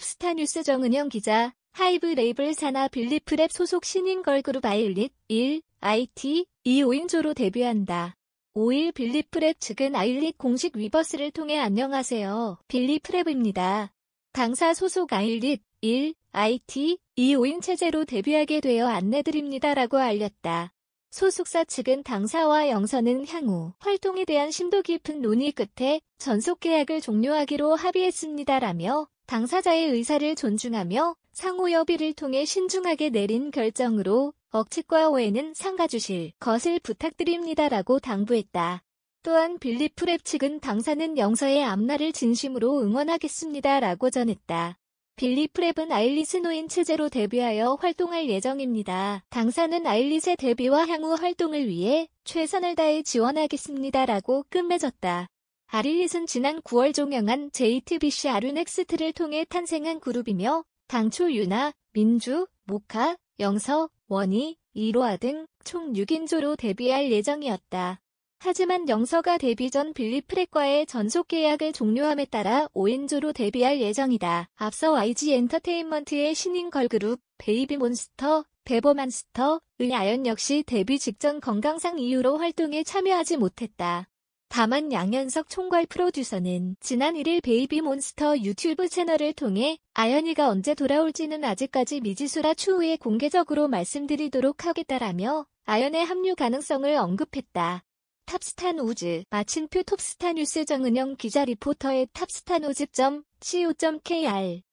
톱스타 뉴스 정은영 기자, 하이브 레이블 산하 빌리프랩 소속 신인 걸그룹 아일릿 1, IT, 2 5인조로 데뷔한다. 5일 빌리프랩 측은 아일릿 공식 위버스를 통해 안녕하세요. 빌리프랩입니다. 당사 소속 아일릿 1, IT, 2 5인 체제로 데뷔하게 되어 안내드립니다. 라고 알렸다. 소속사 측은 당사와 영선은 향후 활동에 대한 심도 깊은 논의 끝에 전속 계약을 종료하기로 합의했습니다라며 당사자의 의사를 존중하며 상호협의를 통해 신중하게 내린 결정으로 억측과 오해는 상가주실 것을 부탁드립니다라고 당부했다. 또한 빌리 프랩 측은 당사는 영서의 앞날을 진심으로 응원하겠습니다라고 전했다. 빌리 프랩은 아일리스 노인 체제로 데뷔하여 활동할 예정입니다. 당사는 아일리스의 데뷔와 향후 활동을 위해 최선을 다해 지원하겠습니다라고 끝맺었다. 아리릿은 지난 9월 종영한 JTBC 아르넥스트를 통해 탄생한 그룹이며 당초 유나, 민주, 모카, 영서, 원희, 이로아 등 총 6인조로 데뷔할 예정이었다. 하지만 영서가 데뷔 전 빌리프렉과의 전속 계약을 종료함에 따라 5인조로 데뷔할 예정이다. 앞서 YG 엔터테인먼트의 신인 걸그룹 베이비몬스터, 베버만스터의 아연 역시 데뷔 직전 건강상 이유로 활동에 참여하지 못했다. 다만 양현석 총괄 프로듀서는 지난 1일 베이비몬스터 유튜브 채널을 통해 아연이가 언제 돌아올지는 아직까지 미지수라 추후에 공개적으로 말씀드리도록 하겠다라며 아연의 합류 가능성을 언급했다. 탑스타 노즈 마침표 톱스타 뉴스 정은영 기자 리포터의 탑스타 노즈.co.kr